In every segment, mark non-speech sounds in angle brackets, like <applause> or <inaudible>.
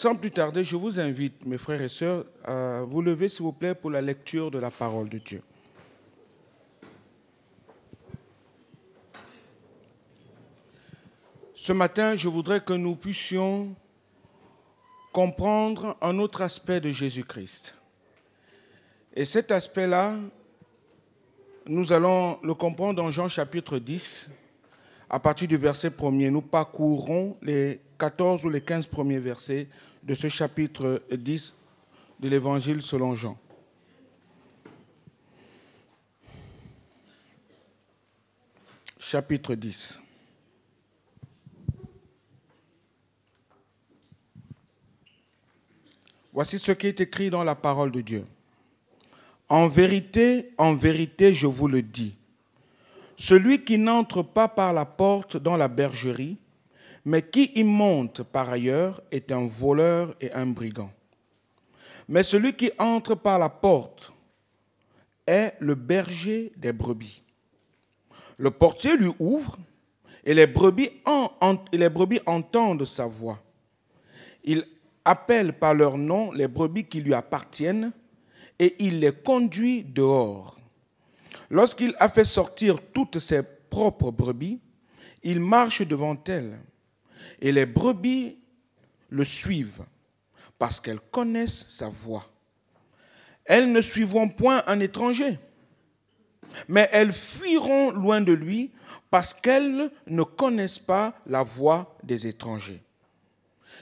sans plus tarder, je vous invite, mes frères et sœurs, à vous lever, s'il vous plaît, pour la lecture de la parole de Dieu. Ce matin, je voudrais que nous puissions comprendre un autre aspect de Jésus-Christ. Et cet aspect-là, nous allons le comprendre dans Jean chapitre 10, à partir du verset premier. Nous parcourons les 14 ou les 15 premiers versets de ce chapitre 10 de l'Évangile selon Jean. Chapitre 10. Voici ce qui est écrit dans la parole de Dieu. En vérité, en vérité, je vous le dis, celui qui n'entre pas par la porte dans la bergerie, mais qui y monte par ailleurs est un voleur et un brigand. Mais celui qui entre par la porte est le berger des brebis. Le portier lui ouvre et les brebis, entendent sa voix. Il appelle par leur nom les brebis qui lui appartiennent et il les conduit dehors. Lorsqu'il a fait sortir toutes ses propres brebis, il marche devant elles et les brebis le suivent parce qu'elles connaissent sa voix. Elles ne suivront point un étranger, mais elles fuiront loin de lui parce qu'elles ne connaissent pas la voix des étrangers.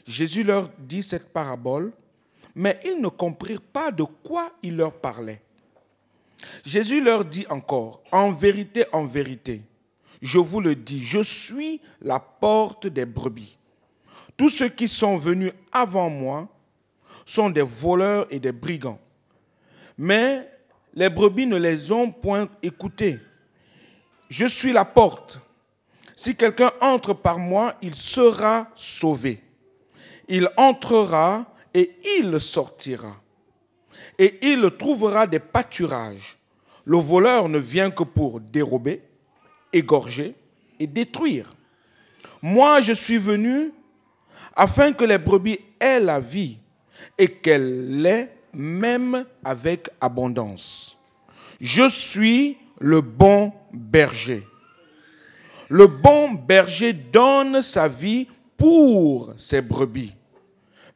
Jésus leur dit cette parabole, mais ils ne comprirent pas de quoi il leur parlait. Jésus leur dit encore, en vérité, en vérité, je vous le dis, je suis la porte des brebis. Tous ceux qui sont venus avant moi sont des voleurs et des brigands. Mais les brebis ne les ont point écoutés. Je suis la porte. Si quelqu'un entre par moi, il sera sauvé. Il entrera et il sortira. Et il trouvera des pâturages. Le voleur ne vient que pour dérober, égorger et détruire. Moi, je suis venu afin que les brebis aient la vie et qu'elles l'aient même avec abondance. Je suis le bon berger. Le bon berger donne sa vie pour ses brebis.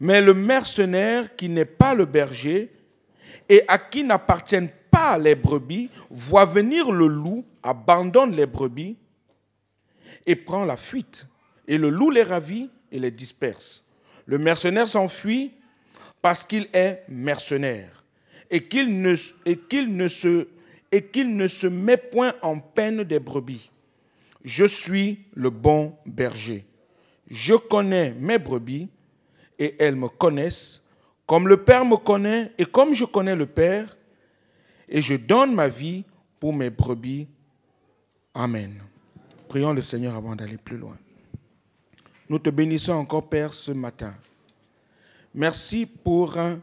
Mais le mercenaire qui n'est pas le berger et à qui n'appartiennent ah, les brebis, voit venir le loup, abandonne les brebis et prend la fuite. Et le loup les ravit et les disperse. Le mercenaire s'enfuit parce qu'il est mercenaire et qu'il ne, et ne, se, et ne se met point en peine des brebis. Je suis le bon berger. Je connais mes brebis et elles me connaissent, comme le Père me connaît et comme je connais le Père, et je donne ma vie pour mes brebis. Amen. Prions le Seigneur avant d'aller plus loin. Nous te bénissons encore, Père, ce matin. Merci pour hein,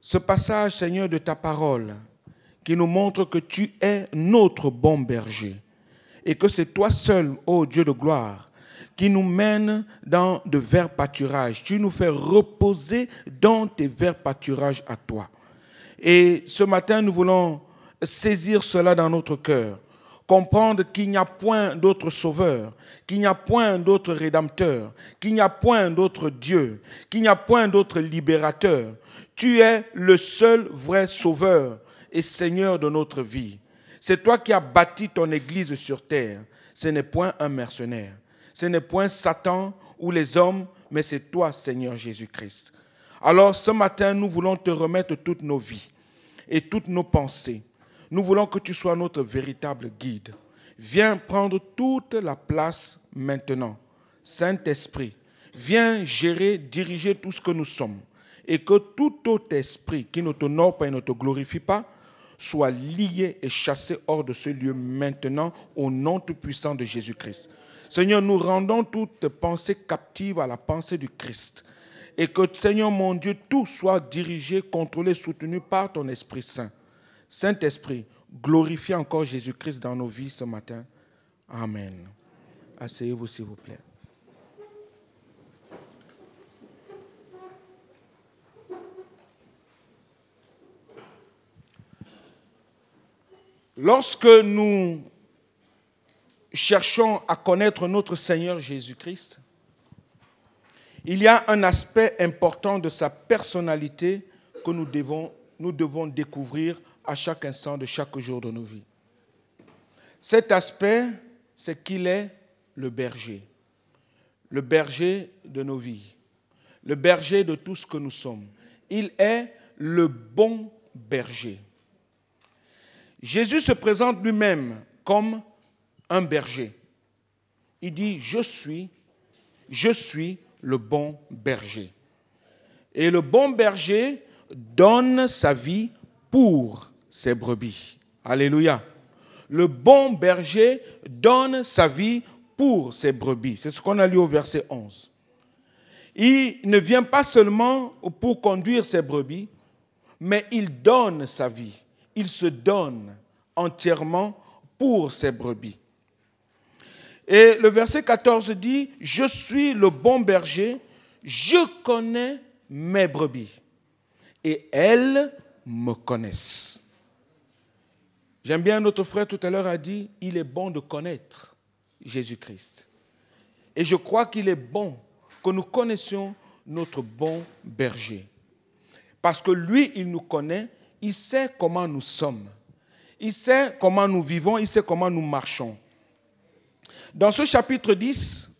ce passage, Seigneur, de ta parole qui nous montre que tu es notre bon berger et que c'est toi seul, ô Dieu de gloire, qui nous mène dans de verts pâturages. Tu nous fais reposer dans tes verts pâturages à toi. Et ce matin, nous voulons saisir cela dans notre cœur, comprendre qu'il n'y a point d'autre sauveur, qu'il n'y a point d'autre rédempteur, qu'il n'y a point d'autre Dieu, qu'il n'y a point d'autre libérateur. Tu es le seul vrai sauveur et Seigneur de notre vie. C'est toi qui as bâti ton Église sur terre. Ce n'est point un mercenaire. Ce n'est point Satan ou les hommes, mais c'est toi, Seigneur Jésus-Christ. Alors ce matin, nous voulons te remettre toutes nos vies et toutes nos pensées. Nous voulons que tu sois notre véritable guide. Viens prendre toute la place maintenant. Saint-Esprit, viens gérer, diriger tout ce que nous sommes. Et que tout autre esprit qui ne t'honore pas et ne te glorifie pas soit lié et chassé hors de ce lieu maintenant au nom tout puissant de Jésus-Christ. Seigneur, nous rendons toute pensée captive à la pensée du Christ et que, Seigneur mon Dieu, tout soit dirigé, contrôlé, soutenu par ton Esprit Saint. Saint-Esprit, glorifie encore Jésus-Christ dans nos vies ce matin. Amen. Asseyez-vous, s'il vous plaît. Lorsque nous cherchons à connaître notre Seigneur Jésus-Christ, il y a un aspect important de sa personnalité que nous devons, nous devons découvrir à chaque instant de chaque jour de nos vies. Cet aspect, c'est qu'il est le berger, le berger de nos vies, le berger de tout ce que nous sommes. Il est le bon berger. Jésus se présente lui-même comme un berger. Il dit, je suis, je suis le bon berger. Et le bon berger donne sa vie pour ses brebis. Alléluia. Le bon berger donne sa vie pour ses brebis. C'est ce qu'on a lu au verset 11. Il ne vient pas seulement pour conduire ses brebis, mais il donne sa vie. Il se donne entièrement pour ses brebis. Et le verset 14 dit, je suis le bon berger, je connais mes brebis et elles me connaissent. J'aime bien notre frère tout à l'heure a dit, il est bon de connaître Jésus-Christ. Et je crois qu'il est bon que nous connaissions notre bon berger. Parce que lui, il nous connaît, il sait comment nous sommes, il sait comment nous vivons, il sait comment nous marchons. Dans ce chapitre 10,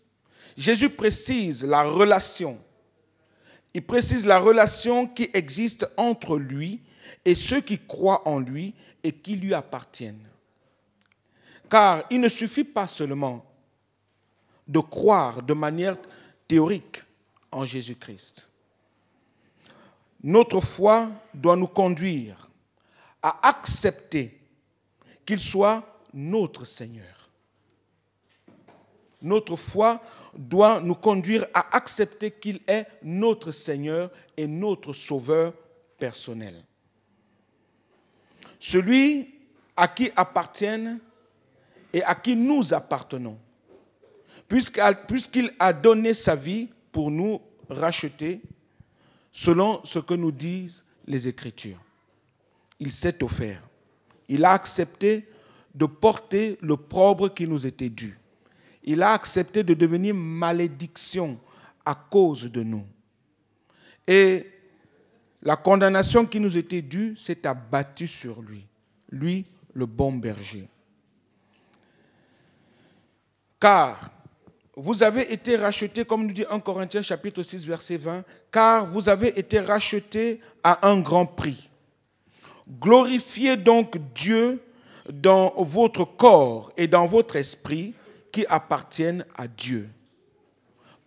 Jésus précise la relation. Il précise la relation qui existe entre lui et ceux qui croient en lui et qui lui appartiennent. Car il ne suffit pas seulement de croire de manière théorique en Jésus-Christ. Notre foi doit nous conduire à accepter qu'il soit notre Seigneur. Notre foi doit nous conduire à accepter qu'il est notre Seigneur et notre Sauveur personnel. Celui à qui appartiennent et à qui nous appartenons, puisqu'il a donné sa vie pour nous racheter, selon ce que nous disent les Écritures. Il s'est offert. Il a accepté de porter le propre qui nous était dû il a accepté de devenir malédiction à cause de nous. Et la condamnation qui nous était due s'est abattue sur lui, lui le bon berger. Car vous avez été rachetés, comme nous dit 1 Corinthiens chapitre 6 verset 20, car vous avez été rachetés à un grand prix. Glorifiez donc Dieu dans votre corps et dans votre esprit, qui appartiennent à Dieu.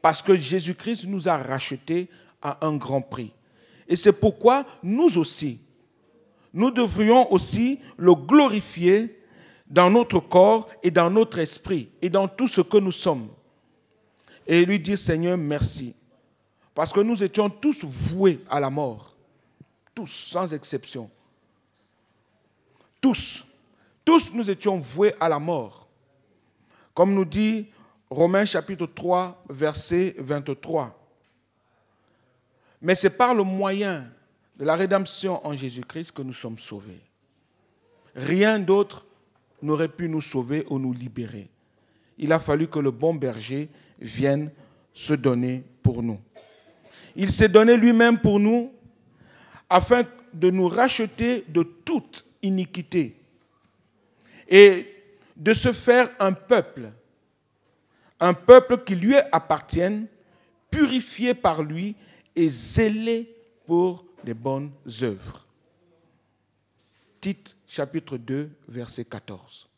Parce que Jésus-Christ nous a rachetés à un grand prix. Et c'est pourquoi nous aussi, nous devrions aussi le glorifier dans notre corps et dans notre esprit et dans tout ce que nous sommes. Et lui dire Seigneur, merci. Parce que nous étions tous voués à la mort. Tous, sans exception. Tous. Tous nous étions voués à la mort. Comme nous dit Romains chapitre 3, verset 23. Mais c'est par le moyen de la rédemption en Jésus-Christ que nous sommes sauvés. Rien d'autre n'aurait pu nous sauver ou nous libérer. Il a fallu que le bon berger vienne se donner pour nous. Il s'est donné lui-même pour nous afin de nous racheter de toute iniquité et de se faire un peuple, un peuple qui lui appartienne, purifié par lui et zélé pour des bonnes œuvres. Tite chapitre 2, verset 14.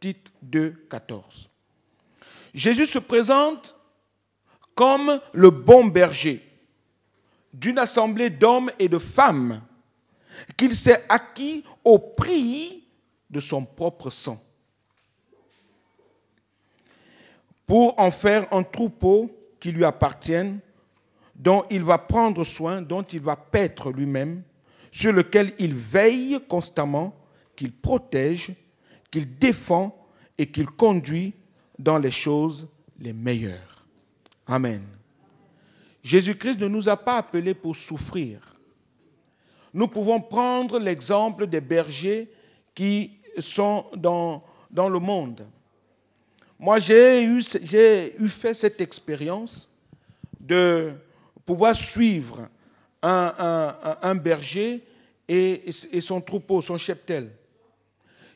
Tite 2, 14. Jésus se présente comme le bon berger d'une assemblée d'hommes et de femmes qu'il s'est acquis au prix de son propre sang, pour en faire un troupeau qui lui appartienne, dont il va prendre soin, dont il va paître lui-même, sur lequel il veille constamment, qu'il protège, qu'il défend et qu'il conduit dans les choses les meilleures. Amen. Jésus-Christ ne nous a pas appelés pour souffrir. Nous pouvons prendre l'exemple des bergers qui sont dans, dans le monde. Moi, j'ai eu, eu, fait cette expérience de pouvoir suivre un, berger et, et, son troupeau, son cheptel.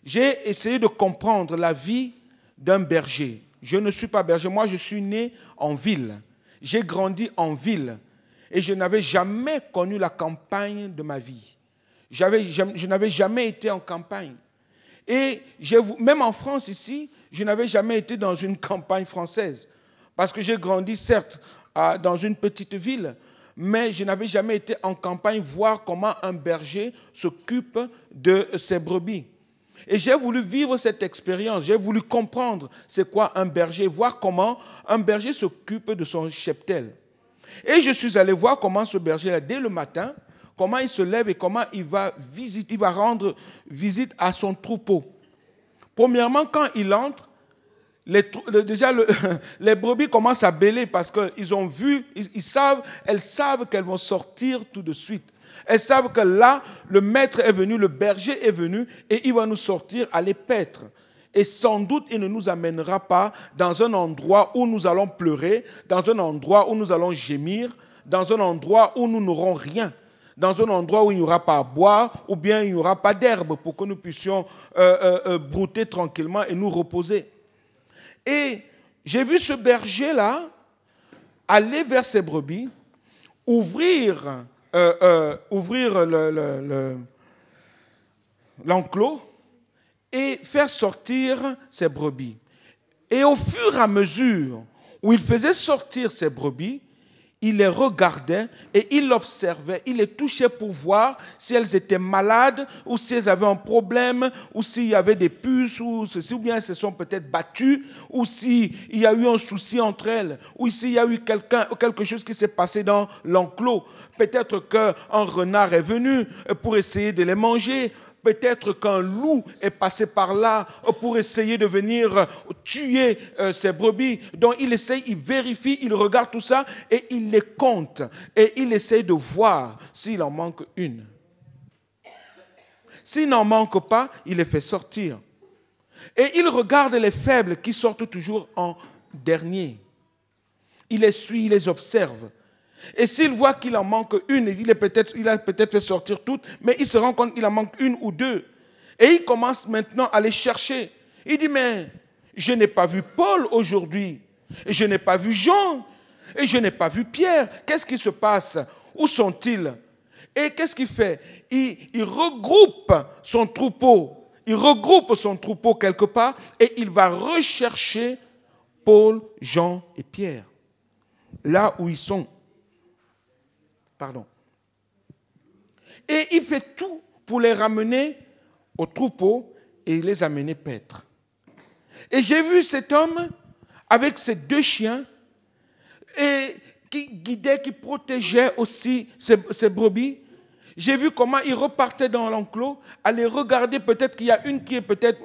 J'ai essayé de comprendre la vie d'un berger. Je ne suis pas berger, moi je suis né en ville. J'ai grandi en ville et je n'avais jamais connu la campagne de ma vie. je n'avais jamais été en campagne. Et même en France ici, je n'avais jamais été dans une campagne française. Parce que j'ai grandi, certes, dans une petite ville, mais je n'avais jamais été en campagne voir comment un berger s'occupe de ses brebis. Et j'ai voulu vivre cette expérience, j'ai voulu comprendre c'est quoi un berger, voir comment un berger s'occupe de son cheptel. Et je suis allé voir comment ce berger-là, dès le matin, comment il se lève et comment il va visiter, va rendre visite à son troupeau. Premièrement, quand il entre, les, déjà <laughs> les brebis commencent à bêler parce qu'ils ont vu, ils, savent, elles savent qu'elles vont sortir tout de suite. Elles savent que là, le maître est venu, le berger est venu et il va nous sortir, à paître. Et sans doute, il ne nous amènera pas dans un endroit où nous allons pleurer, dans un endroit où nous allons gémir, dans un endroit où nous n'aurons rien dans un endroit où il n'y aura pas à boire ou bien il n'y aura pas d'herbe pour que nous puissions euh, euh, euh, brouter tranquillement et nous reposer. Et j'ai vu ce berger-là aller vers ses brebis, ouvrir, ouvrir l'enclos et faire sortir ses brebis. Et au fur et à mesure où il faisait sortir ses brebis, il les regardait et il observait, il les touchait pour voir si elles étaient malades ou si elles avaient un problème ou s'il y avait des puces ou si ou bien se sont peut-être battues ou s'il y a eu un souci entre elles ou s'il y a eu quelqu'un quelque chose qui s'est passé dans l'enclos. Peut-être qu'un renard est venu pour essayer de les manger. Peut-être qu'un loup est passé par là pour essayer de venir tuer euh, ses brebis. Donc il essaye, il vérifie, il regarde tout ça et il les compte. Et il essaye de voir s'il en manque une. S'il n'en manque pas, il les fait sortir. Et il regarde les faibles qui sortent toujours en dernier. Il les suit, il les observe. Et s'il voit qu'il en manque une, il, est peut il a peut-être fait sortir toutes, mais il se rend compte qu'il en manque une ou deux. Et il commence maintenant à les chercher. Il dit, mais je n'ai pas vu Paul aujourd'hui, et je n'ai pas vu Jean, et je n'ai pas vu Pierre. Qu'est-ce qui se passe Où sont-ils Et qu'est-ce qu'il fait il regroupe son troupeau. Il regroupe son troupeau quelque part et il va rechercher Paul, Jean et Pierre, là où ils sont. Pardon. Et il fait tout pour les ramener au troupeau et les amener paître. Et j'ai vu cet homme avec ses deux chiens et qui guidait, qui protégeait aussi ses brebis. J'ai vu comment il repartait dans l'enclos, aller regarder peut-être qu'il y a une qui est peut-être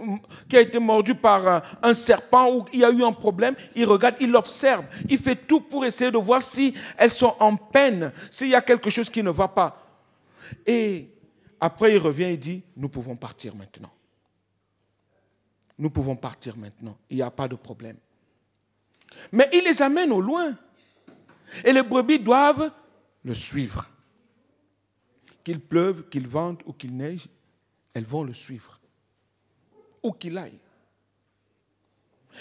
qui a été mordue par euh, un serpent ou il y a eu un problème. Il regarde, il observe, il fait tout pour essayer de voir si elles sont en peine, s'il y a quelque chose qui ne va pas. Et après, il revient et dit, nous pouvons partir maintenant. Nous pouvons partir maintenant. Il n'y a pas de problème. Mais il les amène au loin. Et les brebis doivent le suivre qu'il pleuve, qu'il vente ou qu'il neige, elles vont le suivre, où qu'il aille.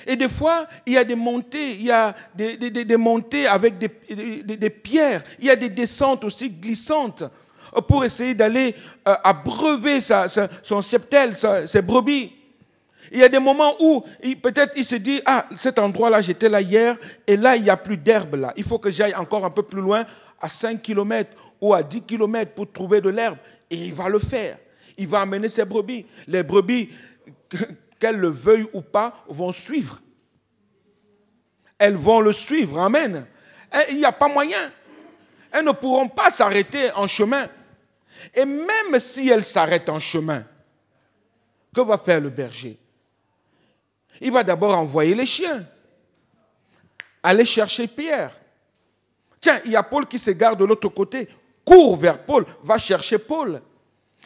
Et des fois, il y a des montées, il y a des, montées avec des, pierres, il y a des descentes aussi glissantes pour essayer d'aller euh, abreuver sa, son septel, ses brebis. Il y a des moments où peut-être il se dit, ah, cet endroit-là, j'étais là hier, et là, il n'y a plus d'herbe là. Il faut que j'aille encore un peu plus loin, à 5 km ou à 10 km pour trouver de l'herbe. Et il va le faire. Il va amener ses brebis. Les brebis, qu'elles le veuillent ou pas, vont suivre. Elles vont le suivre. Amen. il n'y a pas moyen. Elles ne pourront pas s'arrêter en chemin. Et même si elles s'arrêtent en chemin, que va faire le berger Il va d'abord envoyer les chiens. Aller chercher Pierre. Tiens, il y a Paul qui se garde de l'autre côté. Cours vers Paul, va chercher Paul.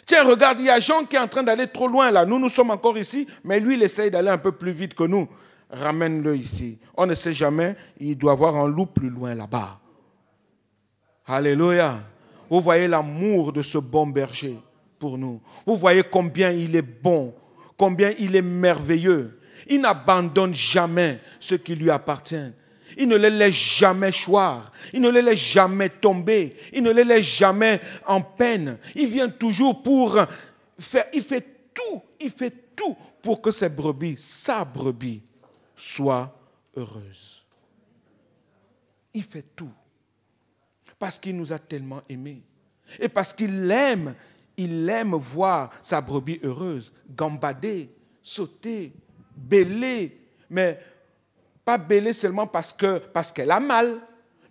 Tiens, regarde, il y a Jean qui est en train d'aller trop loin là. Nous, nous sommes encore ici, mais lui, il essaye d'aller un peu plus vite que nous. Ramène-le ici. On ne sait jamais, il doit avoir un loup plus loin là-bas. Alléluia. Vous voyez l'amour de ce bon berger pour nous. Vous voyez combien il est bon, combien il est merveilleux. Il n'abandonne jamais ce qui lui appartient. Il ne les laisse jamais choir. Il ne les laisse jamais tomber. Il ne les laisse jamais en peine. Il vient toujours pour faire, il fait tout, il fait tout pour que ses brebis, sa brebis, soit heureuse. Il fait tout. Parce qu'il nous a tellement aimés. Et parce qu'il aime, il aime voir sa brebis heureuse, gambader, sauter, bêler. Mais pas belée seulement parce qu'elle parce a mal,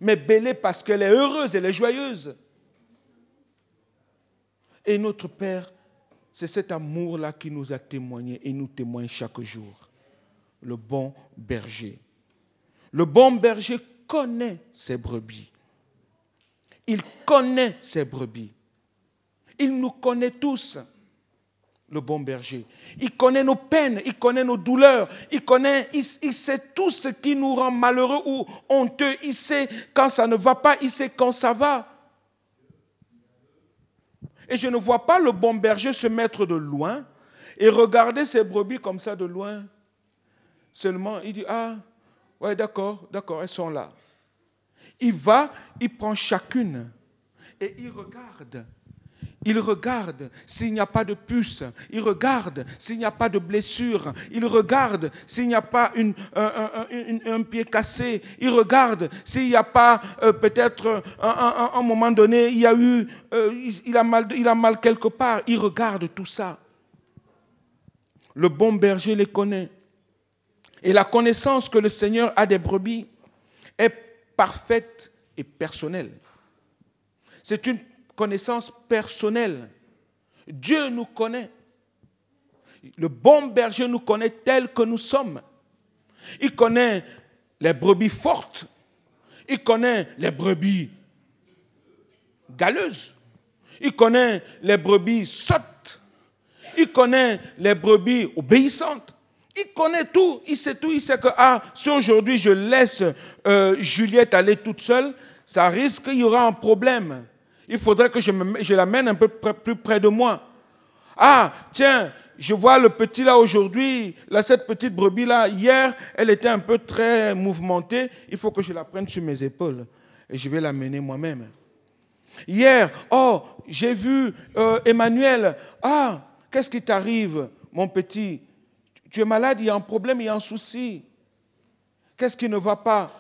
mais belée parce qu'elle est heureuse, elle est joyeuse. Et notre Père, c'est cet amour-là qui nous a témoigné et nous témoigne chaque jour. Le bon berger. Le bon berger connaît ses brebis. Il connaît ses brebis. Il nous connaît tous le bon berger. Il connaît nos peines, il connaît nos douleurs, il connaît, il, sait tout ce qui nous rend malheureux ou honteux. Il sait quand ça ne va pas, il sait quand ça va. Et je ne vois pas le bon berger se mettre de loin et regarder ses brebis comme ça de loin. Seulement, il dit, ah, ouais, d'accord, d'accord, elles sont là. Il va, il prend chacune et il regarde. Il regarde s'il n'y a pas de puce. Il regarde s'il n'y a pas de blessure. Il regarde s'il n'y a pas un, pied cassé. Il regarde s'il n'y a pas euh, peut-être un, moment donné, il y a eu, euh, il, a mal, il a mal quelque part. Il regarde tout ça. Le bon berger les connaît. Et la connaissance que le Seigneur a des brebis est parfaite et personnelle. C'est une connaissance personnelle. Dieu nous connaît. Le bon berger nous connaît tel que nous sommes. Il connaît les brebis fortes. Il connaît les brebis galeuses. Il connaît les brebis sottes. Il connaît les brebis obéissantes. Il connaît tout. Il sait tout. Il sait que ah, si aujourd'hui je laisse euh, Juliette aller toute seule, ça risque qu'il y aura un problème. Il faudrait que je, la je l'amène un peu plus près de moi. Ah, tiens, je vois le petit là aujourd'hui, là, cette petite brebis là, hier, elle était un peu très mouvementée, il faut que je la prenne sur mes épaules et je vais l'amener moi-même. Hier, oh, j'ai vu euh, Emmanuel, ah, qu'est-ce qui t'arrive, mon petit Tu es malade, il y a un problème, il y a un souci. Qu'est-ce qui ne va pas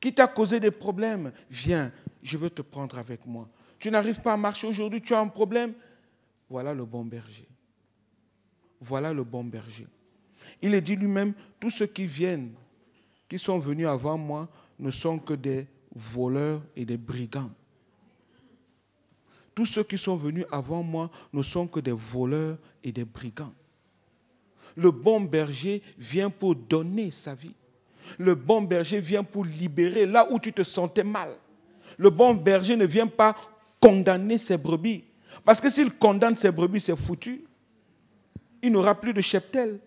Qui t'a causé des problèmes Viens, je veux te prendre avec moi tu n'arrives pas à marcher aujourd'hui, tu as un problème. Voilà le bon berger. Voilà le bon berger. Il est dit lui-même, tous ceux qui viennent, qui sont venus avant moi, ne sont que des voleurs et des brigands. Tous ceux qui sont venus avant moi ne sont que des voleurs et des brigands. Le bon berger vient pour donner sa vie. Le bon berger vient pour libérer là où tu te sentais mal. Le bon berger ne vient pas condamner ses brebis. Parce que s'il condamne ses brebis, c'est foutu. Il n'aura plus de cheptel.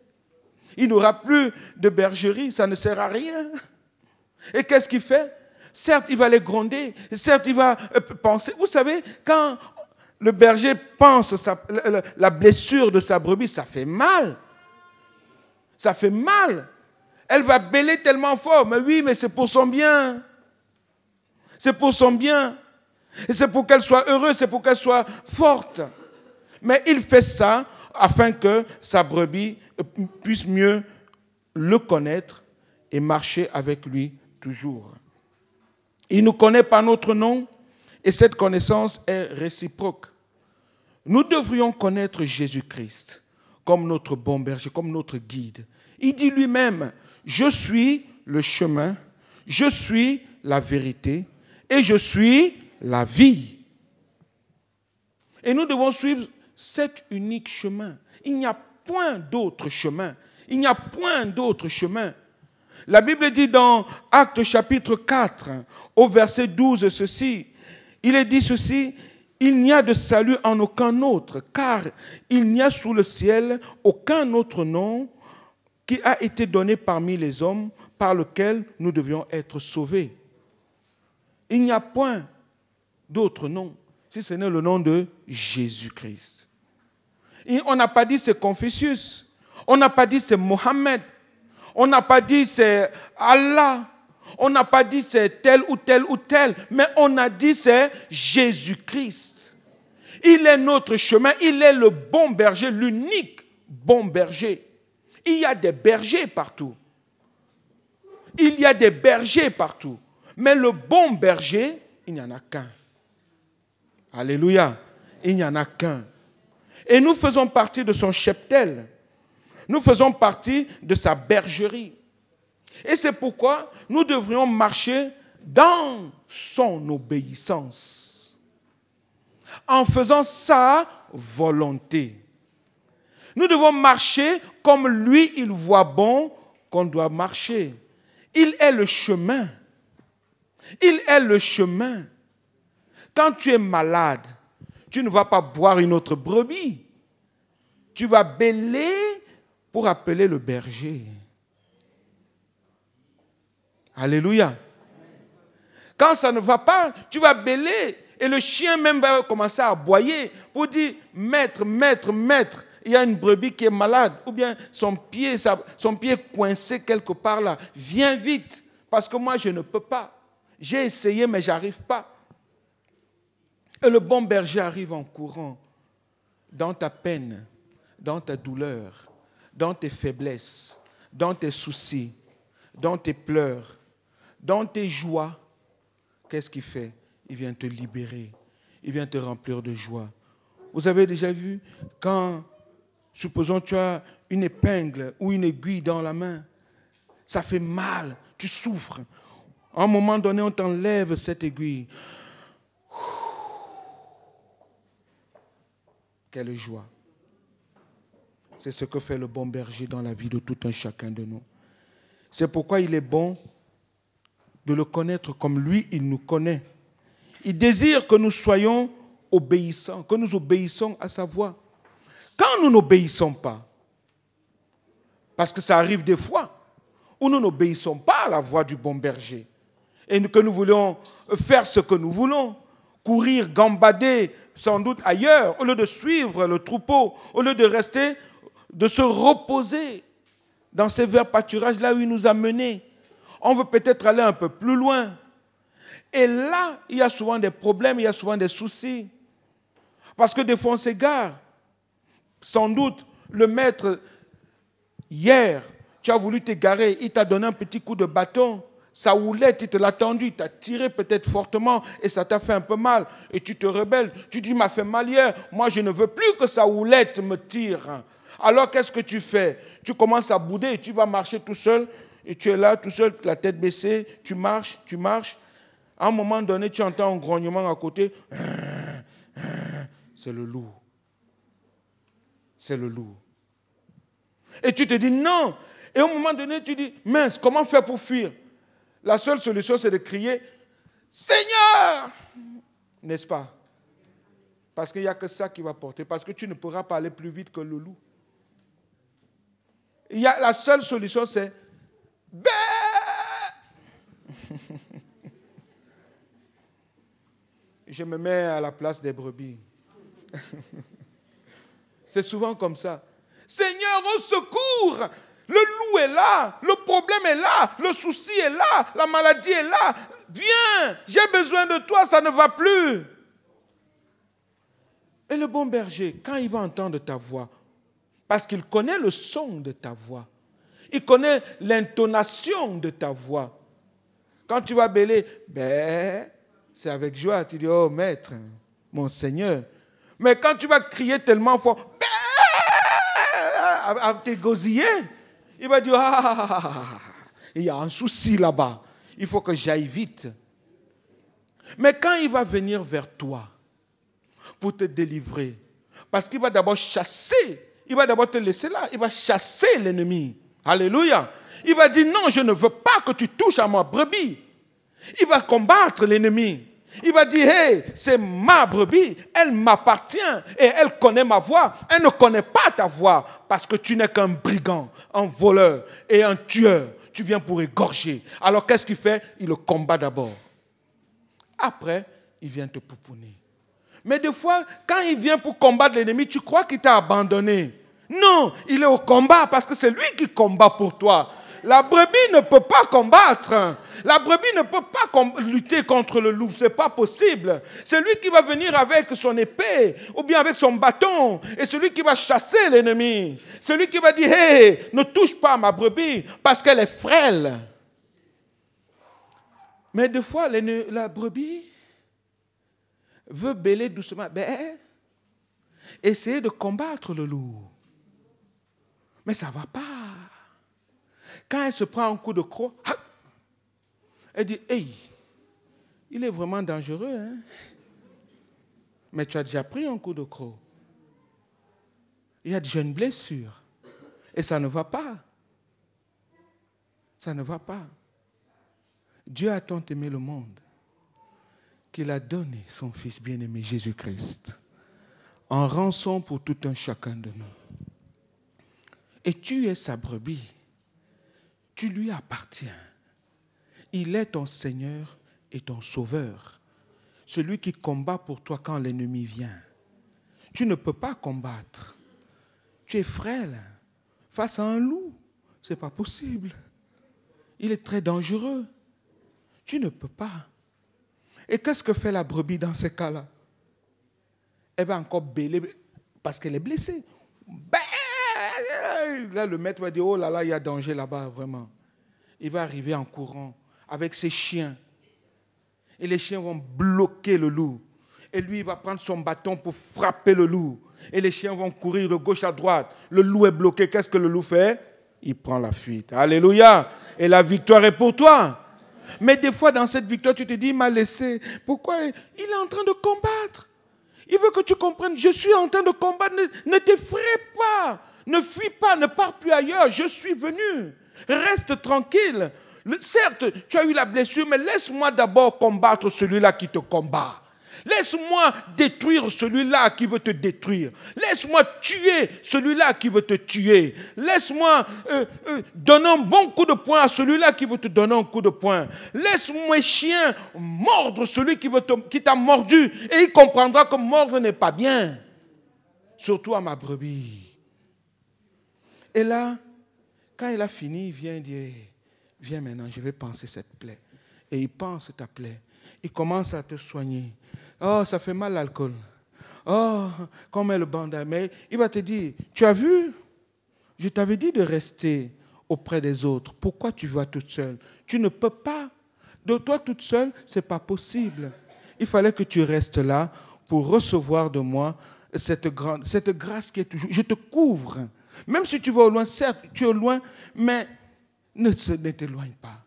Il n'aura plus de bergerie. Ça ne sert à rien. Et qu'est-ce qu'il fait Certes, il va les gronder. Certes, il va euh, penser. Vous savez, quand le berger pense la blessure de sa brebis, ça fait mal. Ça fait mal. Elle va bêler tellement fort. Mais oui, mais c'est pour son bien. C'est pour son bien. C'est pour qu'elle soit heureuse, c'est pour qu'elle soit forte. Mais il fait ça afin que sa brebis euh, puisse mieux le connaître et marcher avec lui toujours. Il nous connaît pas notre nom et cette connaissance est réciproque. Nous devrions connaître Jésus-Christ comme notre bon berger, comme notre guide. Il dit lui-même, je suis le chemin, je suis la vérité et je suis la vie. Et nous devons suivre cet unique chemin. Il n'y a point d'autre chemin. Il n'y a point d'autre chemin. La Bible dit dans Actes chapitre 4, au verset 12, ceci. Il est dit ceci, il n'y a de salut en aucun autre, car il n'y a sous le ciel aucun autre nom qui a été donné parmi les hommes par lequel nous devions être sauvés. Il n'y a point d'autres noms, si ce n'est le nom de Jésus-Christ. on n'a pas dit c'est Confucius, on n'a pas dit c'est Mohammed, on n'a pas dit c'est Allah, on n'a pas dit c'est tel ou tel ou tel, mais on a dit c'est Jésus-Christ. Il est notre chemin, il est le bon berger, l'unique bon berger. Il y a des bergers partout. Il y a des bergers partout. Mais le bon berger, il n'y en a qu'un. Alléluia. Il n'y en a qu'un. Et nous faisons partie de son cheptel. Nous faisons partie de sa bergerie. Et c'est pourquoi nous devrions marcher dans son obéissance, en faisant sa volonté. Nous devons marcher comme lui, il voit bon qu'on doit marcher. Il est le chemin. Il est le chemin. Quand tu es malade, tu ne vas pas boire une autre brebis. Tu vas bêler pour appeler le berger. Alléluia. Quand ça ne va pas, tu vas bêler. Et le chien même va commencer à aboyer pour dire, maître, maître, maître, il y a une brebis qui est malade, ou bien son pied, son pied est coincé quelque part là. Viens vite, parce que moi je ne peux pas. J'ai essayé, mais j'arrive pas. Et le bon berger arrive en courant dans ta peine, dans ta douleur, dans tes faiblesses, dans tes soucis, dans tes pleurs, dans tes joies. Qu'est-ce qu'il fait Il vient te libérer. Il vient te remplir de joie. Vous avez déjà vu quand, supposons, tu as une épingle ou une aiguille dans la main, ça fait mal, tu souffres. À un moment donné, on t'enlève cette aiguille. Quelle joie. C'est ce que fait le bon berger dans la vie de tout un chacun de nous. C'est pourquoi il est bon de le connaître comme lui, il nous connaît. Il désire que nous soyons obéissants, que nous obéissons à sa voix. Quand nous n'obéissons pas, parce que ça arrive des fois, où nous n'obéissons pas à la voix du bon berger, et que nous voulons faire ce que nous voulons, courir, gambader, sans doute ailleurs, au lieu de suivre le troupeau, au lieu de rester, de se reposer dans ces verts pâturages là où il nous a menés. On veut peut-être aller un peu plus loin. Et là, il y a souvent des problèmes, il y a souvent des soucis. Parce que des fois, on s'égare. Sans doute, le maître, hier, tu as voulu t'égarer, il t'a donné un petit coup de bâton sa houlette, il te l'a tendu, il t'a tiré peut-être fortement et ça t'a fait un peu mal. Et tu te rebelles. Tu dis, m'a fait mal hier. Moi, je ne veux plus que sa houlette me tire. Alors, qu'est-ce que tu fais Tu commences à bouder et tu vas marcher tout seul. Et tu es là, tout seul, la tête baissée. Tu marches, tu marches. À un moment donné, tu entends un grognement à côté. C'est le loup. C'est le loup. Et tu te dis non. Et au moment donné, tu dis, mince, comment faire pour fuir la seule solution, c'est de crier Seigneur N'est-ce pas Parce qu'il n'y a que ça qui va porter. Parce que tu ne pourras pas aller plus vite que le loup. Il y a, la seule solution, c'est Je me mets à la place des brebis. <laughs> c'est souvent comme ça. Seigneur, au secours le loup est là, le problème est là, le souci est là, la maladie est là. Viens, j'ai besoin de toi, ça ne va plus. Et le bon berger, quand il va entendre ta voix, parce qu'il connaît le son de ta voix, il connaît l'intonation de ta voix. Quand tu vas bêler, ben, c'est avec joie, tu dis, oh maître, mon Seigneur. Mais quand tu vas crier tellement fort, ben, tes gosiers, il va dire, ah, il y a un souci là-bas. Il faut que j'aille vite. Mais quand il va venir vers toi pour te délivrer, parce qu'il va d'abord chasser, il va d'abord te laisser là, il va chasser l'ennemi. Alléluia. Il va dire, non, je ne veux pas que tu touches à moi, brebis. Il va combattre l'ennemi. Il va dire, hey, c'est ma brebis, elle m'appartient et elle connaît ma voix. Elle ne connaît pas ta voix parce que tu n'es qu'un brigand, un voleur et un tueur. Tu viens pour égorger. Alors qu'est-ce qu'il fait Il le combat d'abord. Après, il vient te pouponner. Mais des fois, quand il vient pour combattre l'ennemi, tu crois qu'il t'a abandonné. Non, il est au combat parce que c'est lui qui combat pour toi. La brebis ne peut pas combattre. La brebis ne peut pas lutter contre le loup. C'est pas possible. C'est lui qui va venir avec son épée ou bien avec son bâton et celui qui va chasser l'ennemi. Celui qui va dire, hé, ne touche pas ma brebis parce qu'elle est frêle. Mais des fois, la brebis veut bêler doucement. Essayez ben, essayer de combattre le loup. Mais ça ne va pas. Quand elle se prend un coup de croc, elle dit Hey, il est vraiment dangereux. Hein. Mais tu as déjà pris un coup de croc. Il y a déjà une blessure. Et ça ne va pas. Ça ne va pas. Dieu a tant aimé le monde qu'il a donné son Fils bien-aimé Jésus-Christ en rançon pour tout un chacun de nous. Et tu es sa brebis. Tu lui appartiens. Il est ton Seigneur et ton Sauveur, celui qui combat pour toi quand l'ennemi vient. Tu ne peux pas combattre. Tu es frêle face à un loup. Ce n'est pas possible. Il est très dangereux. Tu ne peux pas. Et qu'est-ce que fait la brebis dans ces cas-là Elle va encore bêler parce qu'elle est blessée là, le maître va dire, oh là là, il y a danger là-bas, vraiment. Il va arriver en courant avec ses chiens. Et les chiens vont bloquer le loup. Et lui, il va prendre son bâton pour frapper le loup. Et les chiens vont courir de gauche à droite. Le loup est bloqué. Qu'est-ce que le loup fait Il prend la fuite. Alléluia. Et la victoire est pour toi. Mais des fois, dans cette victoire, tu te dis, il m'a laissé. Pourquoi Il est en train de combattre. Il veut que tu comprennes, je suis en train de combattre. Ne, ne t'effraie pas. Ne fuis pas, ne pars plus ailleurs. Je suis venu. Reste tranquille. certes, tu as eu la blessure, mais laisse-moi d'abord combattre celui-là qui te combat. Laisse-moi détruire celui-là qui veut te détruire. Laisse-moi tuer celui-là qui veut te tuer. Laisse-moi euh, euh, donner un bon coup de poing à celui-là qui veut te donner un coup de poing. Laisse moi chien mordre celui qui, veut qui t'a mordu et il comprendra que mordre n'est pas bien. Surtout à ma brebis. Et là, quand il a fini, il vient dire, viens maintenant, je vais penser cette plaie. Et il pense ta plaie. Il commence à te soigner. Oh, ça fait mal l'alcool. Oh, comme le bandage. Mais il va te dire, tu as vu, je t'avais dit de rester auprès des autres. Pourquoi tu vas toute seule Tu ne peux pas. De toi toute seule, ce n'est pas possible. Il fallait que tu restes là pour recevoir de moi cette, grande, cette grâce qui est toujours... Je te couvre. Même si tu vas au loin, certes, tu es loin, mais ne, t'éloigne pas.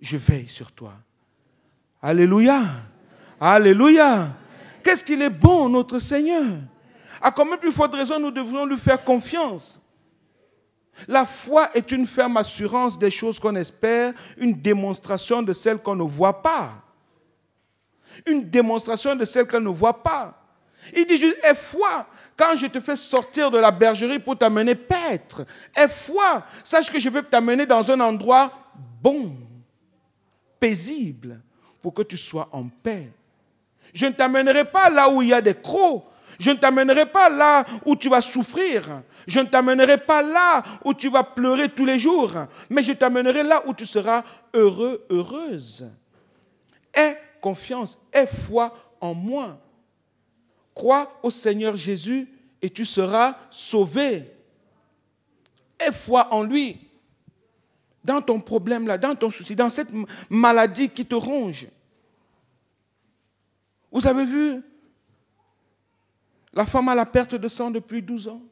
Je veille sur toi. Alléluia. Alléluia. Qu'est-ce qu'il est bon, notre Seigneur. À combien plus de raison nous devrions lui faire confiance La foi est une ferme assurance des choses qu'on espère, une démonstration de celles qu'on ne voit pas. Une démonstration de celles qu'on ne voit pas. Il dit juste, aie foi quand je te fais sortir de la bergerie pour t'amener paître. Aie foi, sache que je veux t'amener dans un endroit bon, paisible, pour que tu sois en paix. Je ne t'amènerai pas là où il y a des crocs. Je ne t'amènerai pas là où tu vas souffrir. Je ne t'amènerai pas là où tu vas pleurer tous les jours. Mais je t'amènerai là où tu seras heureux, heureuse. Aie confiance, aie foi en moi. Crois au Seigneur Jésus et tu seras sauvé. et foi en lui. Dans ton problème là, dans ton souci, dans cette maladie qui te ronge. Vous avez vu la femme à la perte de sang depuis 12 ans.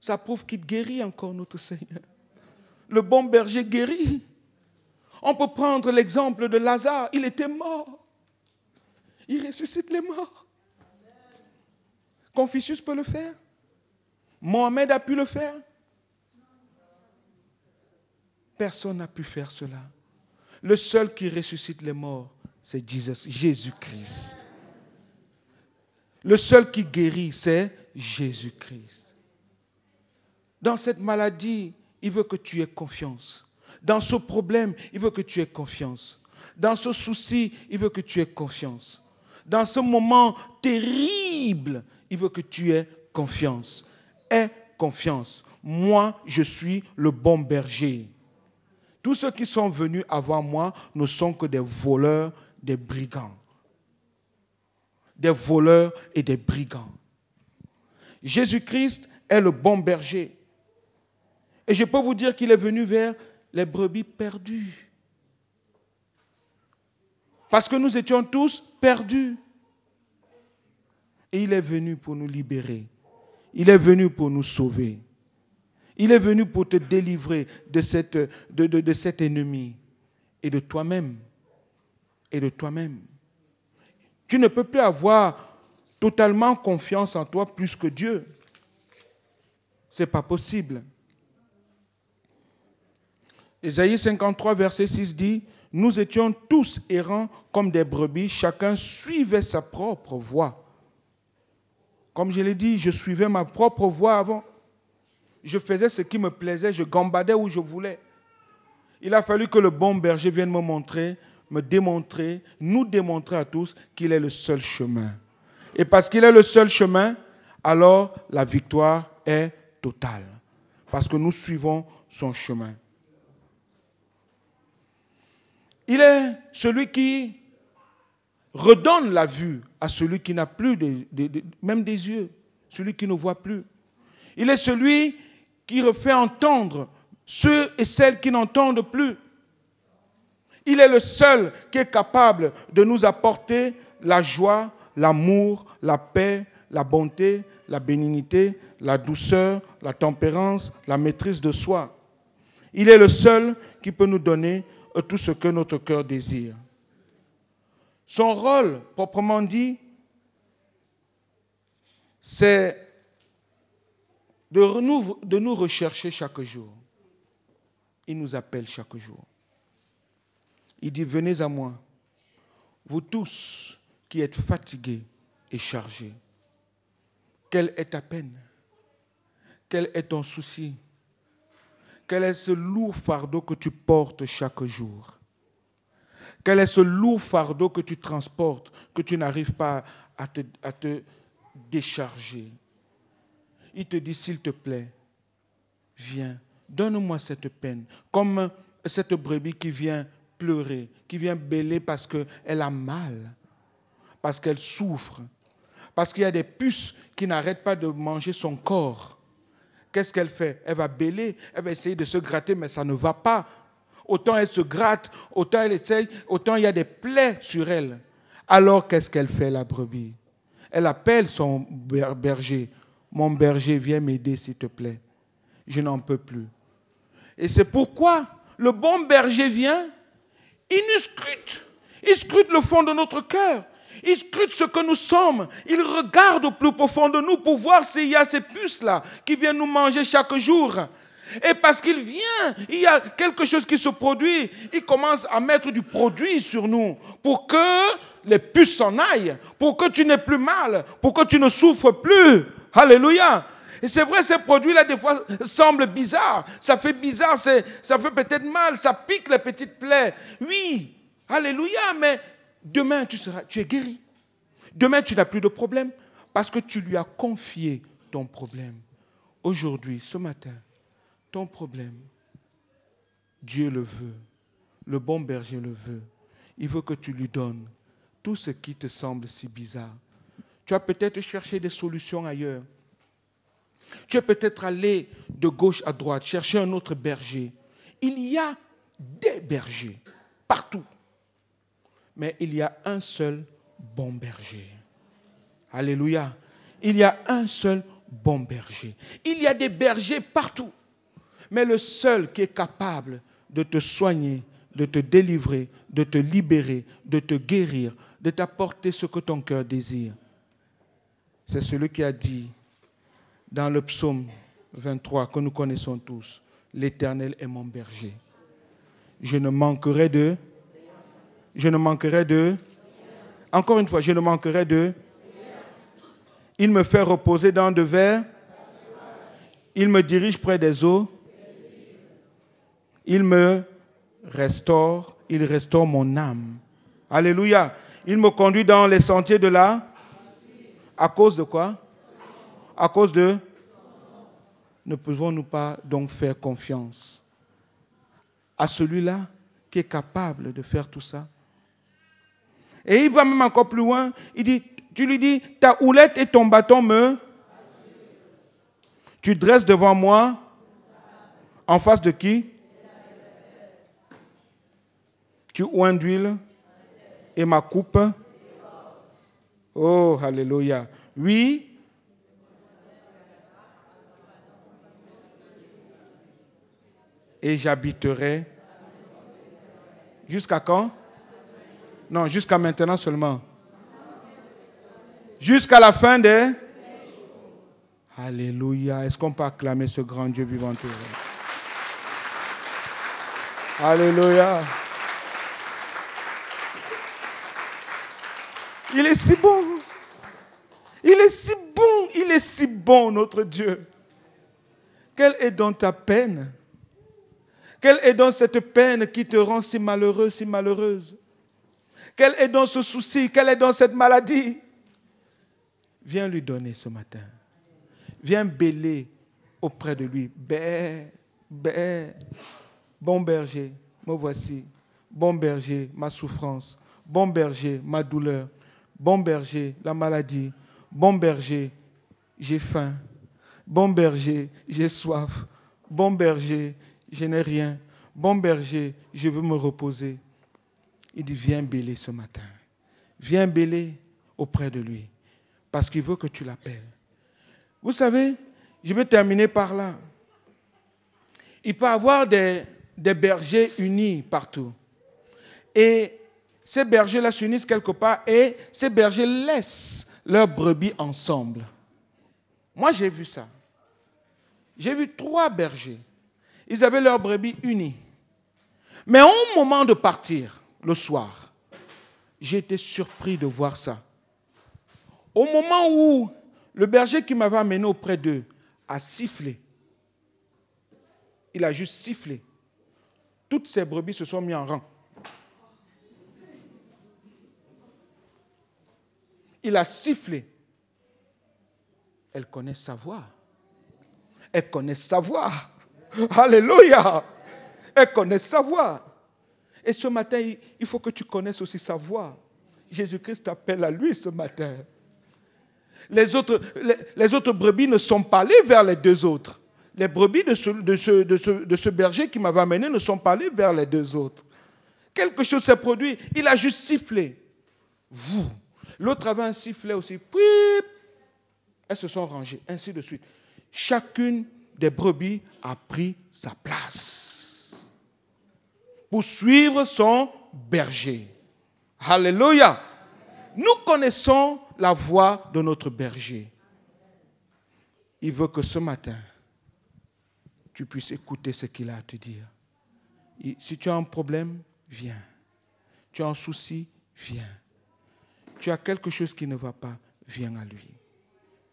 Ça prouve qu'il guérit encore notre Seigneur. Le bon berger guérit. On peut prendre l'exemple de Lazare. Il était mort. Il ressuscite les morts. Confucius peut le faire. Mohamed a pu le faire. Personne n'a pu faire cela. Le seul qui ressuscite les morts, c'est Jésus-Christ. Le seul qui guérit, c'est Jésus-Christ. Dans cette maladie, il veut que tu aies confiance. Dans ce problème, il veut que tu aies confiance. Dans ce souci, il veut que tu aies confiance. Dans ce moment terrible, veut que tu aies confiance. Aie confiance. Moi, je suis le bon berger. Tous ceux qui sont venus avant moi ne sont que des voleurs, des brigands. Des voleurs et des brigands. Jésus-Christ est le bon berger. Et je peux vous dire qu'il est venu vers les brebis perdues. Parce que nous étions tous perdus. Et il est venu pour nous libérer. Il est venu pour nous sauver. Il est venu pour te délivrer de, cette, de, cet ennemi et de toi-même. Et de toi-même. Tu ne peux plus avoir totalement confiance en toi plus que Dieu. Ce n'est pas possible. Ésaïe 53, verset 6 dit, Nous étions tous errants comme des brebis, chacun suivait sa propre voie. Comme je l'ai dit, je suivais ma propre voie avant. Je faisais ce qui me plaisait, je gambadais où je voulais. Il a fallu que le bon berger vienne me montrer, me démontrer, nous démontrer à tous qu'il est le seul chemin. Et parce qu'il est le seul chemin, alors la victoire est totale. Parce que nous suivons son chemin. Il est celui qui redonne la vue à celui qui n'a plus même des yeux, celui qui ne voit plus. Il est celui qui refait entendre ceux et celles qui n'entendent plus. Il est le seul qui est capable de nous apporter la joie, l'amour, la paix, la bonté, la bénignité, la douceur, la tempérance, la maîtrise de soi. Il est le seul qui peut nous donner tout ce que notre cœur désire. Son rôle, proprement dit, c'est de nous, rechercher chaque jour. Il nous appelle chaque jour. Il dit, venez à moi, vous tous qui êtes fatigués et chargés. Quelle est ta peine Quel est ton souci Quel est ce lourd fardeau que tu portes chaque jour quel est ce lourd fardeau que tu transportes, que tu n'arrives pas à te, décharger Il te dit, s'il te plaît, viens, donne-moi cette peine, comme cette brebis qui vient pleurer, qui vient bêler parce qu'elle a mal, parce qu'elle souffre, parce qu'il y a des puces qui n'arrêtent pas de manger son corps. Qu'est-ce qu'elle fait Elle va bêler, elle va essayer de se gratter, mais ça ne va pas autant elle se gratte, autant elle essaye, autant il y a des plaies sur elle. Alors qu'est-ce qu'elle fait, la brebis Elle appelle son berger. Mon berger, viens m'aider, s'il te plaît. Je n'en peux plus. Et c'est pourquoi le bon berger vient, il nous scrute. Il scrute le fond de notre cœur. Il scrute ce que nous sommes. Il regarde au plus profond de nous pour voir s'il y a ces puces-là qui viennent nous manger chaque jour. Et parce qu'il vient, il y a quelque chose qui se produit. Il commence à mettre du produit sur nous pour que les puces s'en aillent, pour que tu n'aies plus mal, pour que tu ne souffres plus. Alléluia. Et c'est vrai, ces produits-là, des fois, semblent bizarres. Ça fait bizarre, ça fait peut-être mal, ça pique les petites plaies. Oui, alléluia, mais demain, tu, seras, tu es guéri. Demain, tu n'as plus de problème parce que tu lui as confié ton problème. Aujourd'hui, ce matin, ton problème, Dieu le veut. Le bon berger le veut. Il veut que tu lui donnes tout ce qui te semble si bizarre. Tu as peut-être cherché des solutions ailleurs. Tu es peut-être allé de gauche à droite, chercher un autre berger. Il y a des bergers partout. Mais il y a un seul bon berger. Alléluia. Il y a un seul bon berger. Il y a des bergers partout. Mais le seul qui est capable de te soigner, de te délivrer, de te libérer, de te guérir, de t'apporter ce que ton cœur désire, c'est celui qui a dit dans le psaume 23 que nous connaissons tous, l'Éternel est mon berger. Je ne manquerai de... Je ne manquerai de... Encore une fois, je ne manquerai de... Il me fait reposer dans de verre. Il me dirige près des eaux. Il me restaure, il restaure mon âme. Alléluia. Il me conduit dans les sentiers de là. À cause de quoi À cause de... Ne pouvons-nous pas donc faire confiance à celui-là qui est capable de faire tout ça Et il va même encore plus loin. Il dit, tu lui dis, ta houlette et ton bâton me... Tu dresses devant moi en face de qui tu oint d'huile et ma coupe. Oh, Alléluia. Oui. Et j'habiterai. Jusqu'à quand Non, jusqu'à maintenant seulement. Jusqu'à la fin des... Alléluia. Est-ce qu'on peut acclamer ce grand Dieu vivant Alléluia. Il est si bon. Il est si bon. Il est si bon, notre Dieu. Quelle est dans ta peine Quelle est dans cette peine qui te rend si malheureux, si malheureuse Qu'elle est dans ce souci Quelle est dans cette maladie Viens lui donner ce matin. Viens bêler auprès de lui. Bé, bé. Bon berger, me voici. Bon berger, ma souffrance. Bon berger, ma douleur. Bon berger, la maladie. Bon berger, j'ai faim. Bon berger, j'ai soif. Bon berger, je n'ai rien. Bon berger, je veux me reposer. Il dit, viens bêler ce matin. Viens bêler auprès de lui. Parce qu'il veut que tu l'appelles. Vous savez, je vais terminer par là. Il peut y avoir des, des bergers unis partout. Et ces bergers-là s'unissent quelque part et ces bergers laissent leurs brebis ensemble. Moi, j'ai vu ça. J'ai vu trois bergers. Ils avaient leurs brebis unies. Mais au moment de partir, le soir, j'ai été surpris de voir ça. Au moment où le berger qui m'avait amené auprès d'eux a sifflé, il a juste sifflé, toutes ces brebis se sont mises en rang. il a sifflé. Elle connaît sa voix. Elle connaît sa voix. Alléluia. Elle connaît sa voix. Et ce matin, il faut que tu connaisses aussi sa voix. Jésus-Christ t'appelle à lui ce matin. Les autres, les, autres brebis ne sont pas allées vers les deux autres. Les brebis de ce, de de de ce berger qui m'avait amené ne sont pas allées vers les deux autres. Quelque chose s'est produit. Il a juste sifflé. Vous, L'autre avait un sifflet aussi. Elles se sont rangées, ainsi de suite. Chacune des brebis a pris sa place pour suivre son berger. Alléluia. Nous connaissons la voix de notre berger. Il veut que ce matin, tu puisses écouter ce qu'il a à te dire. si tu as un problème, viens. Tu as un souci, viens tu as quelque chose qui ne va pas, viens à lui.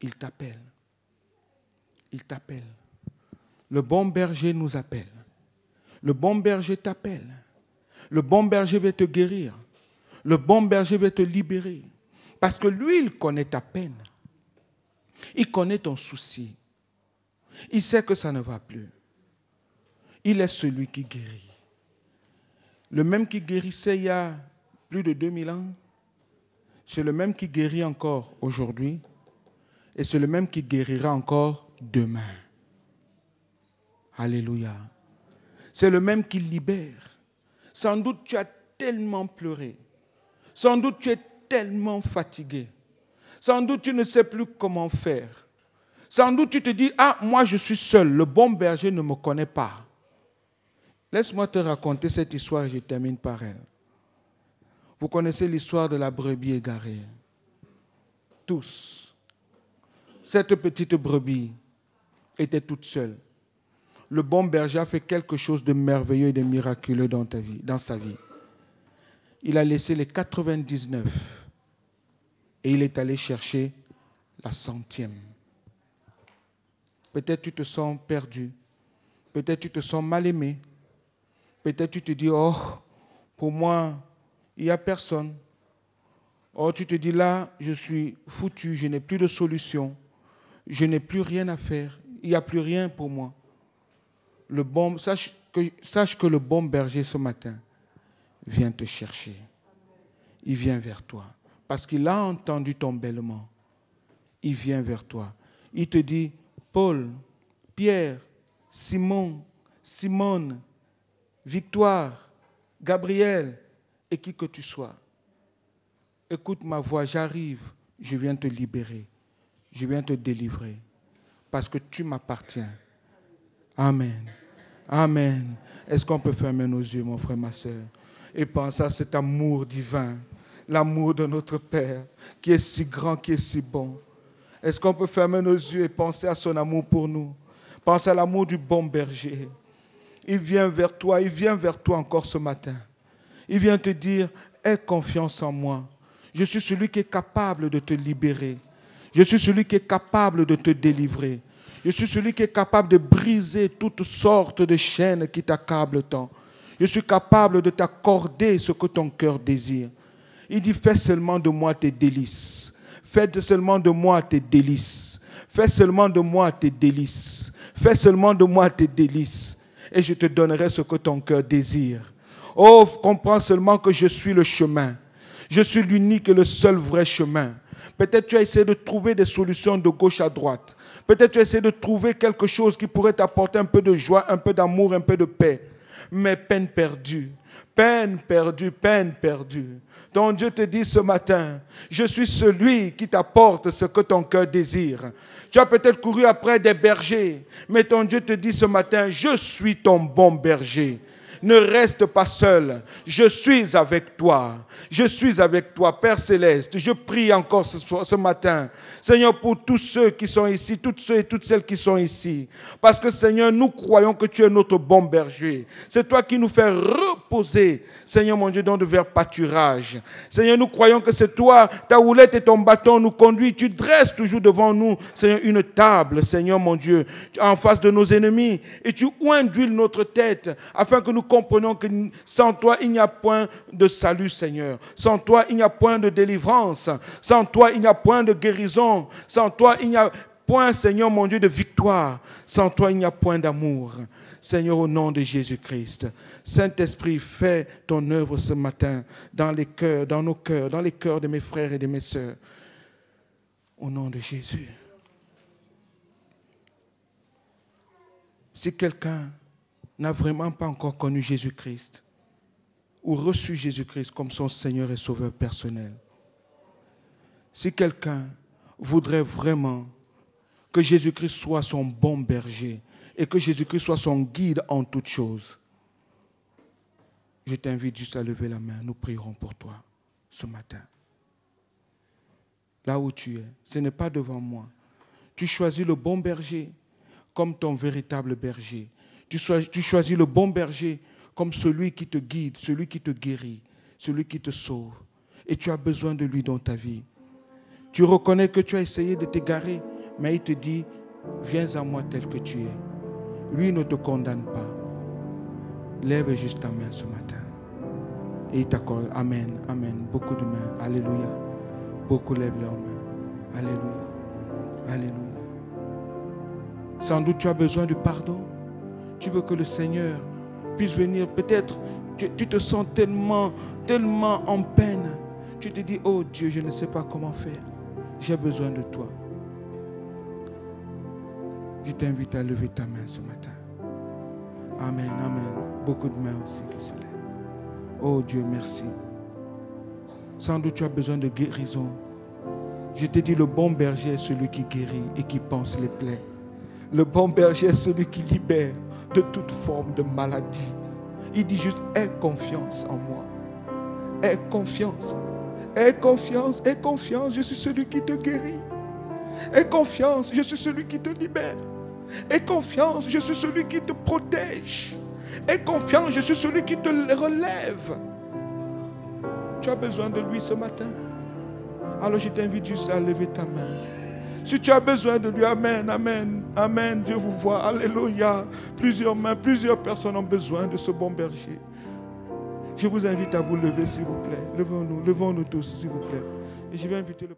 Il t'appelle. Il t'appelle. Le bon berger nous appelle. Le bon berger t'appelle. Le bon berger va te guérir. Le bon berger va te libérer. Parce que lui, il connaît ta peine. Il connaît ton souci. Il sait que ça ne va plus. Il est celui qui guérit. Le même qui guérissait il y a plus de 2000 ans, c'est le même qui guérit encore aujourd'hui et c'est le même qui guérira encore demain. Alléluia. C'est le même qui libère. Sans doute tu as tellement pleuré. Sans doute tu es tellement fatigué. Sans doute tu ne sais plus comment faire. Sans doute tu te dis, ah, moi je suis seul, le bon berger ne me connaît pas. Laisse-moi te raconter cette histoire et je termine par elle. Vous connaissez l'histoire de la brebis égarée. Tous. Cette petite brebis était toute seule. Le bon berger a fait quelque chose de merveilleux et de miraculeux dans, vie, dans sa vie. Il a laissé les 99 et il est allé chercher la centième. Peut-être tu te sens perdu. Peut-être tu te sens mal aimé. Peut-être tu te dis, oh, pour moi, il n'y a personne. Or, tu te dis là, je suis foutu, je n'ai plus de solution, je n'ai plus rien à faire, il n'y a plus rien pour moi. Le bon, sache, que, sache que le bon berger ce matin vient te chercher. Il vient vers toi. Parce qu'il a entendu ton bêlement. Il vient vers toi. Il te dit, Paul, Pierre, Simon, Simone, Victoire, Gabriel, et qui que tu sois, écoute ma voix, j'arrive, je viens te libérer, je viens te délivrer, parce que tu m'appartiens. Amen. Amen. Est-ce qu'on peut fermer nos yeux, mon frère, ma soeur, et penser à cet amour divin, l'amour de notre Père, qui est si grand, qui est si bon. Est-ce qu'on peut fermer nos yeux et penser à son amour pour nous Pense à l'amour du bon berger. Il vient vers toi, il vient vers toi encore ce matin. Il vient te dire, aie confiance en moi. Je suis celui qui est capable de te libérer. Je suis celui qui est capable de te délivrer. Je suis celui qui est capable de briser toutes sortes de chaînes qui t'accablent tant. Je suis capable de t'accorder ce que ton cœur désire. Il dit, fais seulement de moi tes délices. Fais seulement de moi tes délices. Fais seulement de moi tes délices. Fais seulement de moi tes délices. Et je te donnerai ce que ton cœur désire. Oh, comprends seulement que je suis le chemin. Je suis l'unique et le seul vrai chemin. Peut-être tu as essayé de trouver des solutions de gauche à droite. Peut-être tu as essayé de trouver quelque chose qui pourrait t'apporter un peu de joie, un peu d'amour, un peu de paix. Mais peine perdue, peine perdue, peine perdue. Ton Dieu te dit ce matin, je suis celui qui t'apporte ce que ton cœur désire. Tu as peut-être couru après des bergers, mais ton Dieu te dit ce matin, je suis ton bon berger ne reste pas seul. Je suis avec toi. Je suis avec toi, Père céleste. Je prie encore ce, ce matin, Seigneur, pour tous ceux qui sont ici, toutes ceux et toutes celles qui sont ici. Parce que, Seigneur, nous croyons que tu es notre bon berger. C'est toi qui nous fais reposer, Seigneur mon Dieu, dans de verts pâturages. Seigneur, nous croyons que c'est toi, ta houlette et ton bâton nous conduisent. Tu dresses toujours devant nous, Seigneur, une table, Seigneur mon Dieu, en face de nos ennemis. Et tu induis notre tête afin que nous comprenons que sans toi, il n'y a point de salut, Seigneur. Sans toi, il n'y a point de délivrance. Sans toi, il n'y a point de guérison. Sans toi, il n'y a point, Seigneur mon Dieu, de victoire. Sans toi, il n'y a point d'amour. Seigneur, au nom de Jésus-Christ, Saint-Esprit, fais ton œuvre ce matin dans les cœurs, dans nos cœurs, dans les cœurs de mes frères et de mes sœurs. Au nom de Jésus. Si quelqu'un n'a vraiment pas encore connu Jésus-Christ ou reçu Jésus-Christ comme son Seigneur et Sauveur personnel, si quelqu'un voudrait vraiment que Jésus-Christ soit son bon berger et que Jésus-Christ soit son guide en toutes choses, je t'invite juste à lever la main. Nous prierons pour toi ce matin. Là où tu es, ce n'est pas devant moi. Tu choisis le bon berger comme ton véritable berger. Tu, choisis le bon berger comme celui qui te guide, celui qui te guérit, celui qui te sauve. Et tu as besoin de lui dans ta vie. Tu reconnais que tu as essayé de t'égarer, mais il te dit, viens à moi tel que tu es. Lui ne te condamne pas. Lève juste ta main ce matin. Et il t'accorde. Amen, amen. Beaucoup de mains. Alléluia. Beaucoup lèvent leurs mains. Alléluia. Alléluia. Sans doute tu as besoin du pardon tu veux que le Seigneur puisse venir. Peut-être que tu, te sens tellement, tellement en peine. Tu te dis, oh Dieu, je ne sais pas comment faire. J'ai besoin de toi. Je t'invite à lever ta main ce matin. Amen, amen. Beaucoup de mains aussi qui se lèvent. Oh Dieu, merci. Sans doute tu as besoin de guérison. Je te dis, le bon berger est celui qui guérit et qui pense les plaies. Le bon berger est celui qui libère de toute forme de maladie. Il dit juste, aie confiance en moi. Aie confiance. Aie confiance, aie confiance, je suis celui qui te guérit. Aie confiance, je suis celui qui te libère. Aie confiance, je suis celui qui te protège. Aie confiance, je suis celui qui te relève. Tu as besoin de lui ce matin. Alors je t'invite juste à lever ta main. Si tu as besoin de lui, Amen, Amen, Amen. Dieu vous voit. Alléluia. Plusieurs mains, plusieurs personnes ont besoin de ce bon berger. Je vous invite à vous lever, s'il vous plaît. Levons-nous, levons-nous tous, s'il vous plaît. Et je vais inviter le